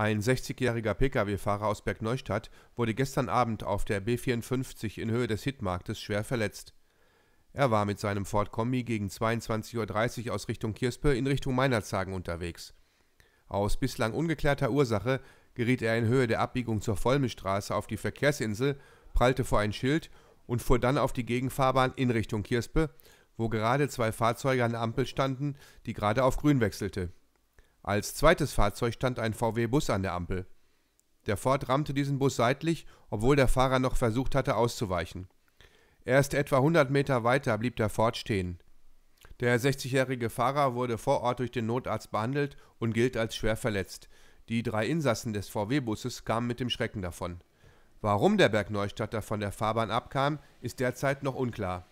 Ein 60-jähriger Pkw-Fahrer aus Bergneustadt wurde gestern Abend auf der B54 in Höhe des Hitmarktes schwer verletzt. Er war mit seinem Ford Kombi gegen 22.30 Uhr aus Richtung Kirspe in Richtung Meinerzagen unterwegs. Aus bislang ungeklärter Ursache geriet er in Höhe der Abbiegung zur Vollmischstraße auf die Verkehrsinsel, prallte vor ein Schild und fuhr dann auf die Gegenfahrbahn in Richtung Kirspe, wo gerade zwei Fahrzeuge an der Ampel standen, die gerade auf Grün wechselte. Als zweites Fahrzeug stand ein VW-Bus an der Ampel. Der Ford rammte diesen Bus seitlich, obwohl der Fahrer noch versucht hatte auszuweichen. Erst etwa 100 Meter weiter blieb der Ford stehen. Der 60-jährige Fahrer wurde vor Ort durch den Notarzt behandelt und gilt als schwer verletzt. Die drei Insassen des VW-Busses kamen mit dem Schrecken davon. Warum der Bergneustadter von der Fahrbahn abkam, ist derzeit noch unklar.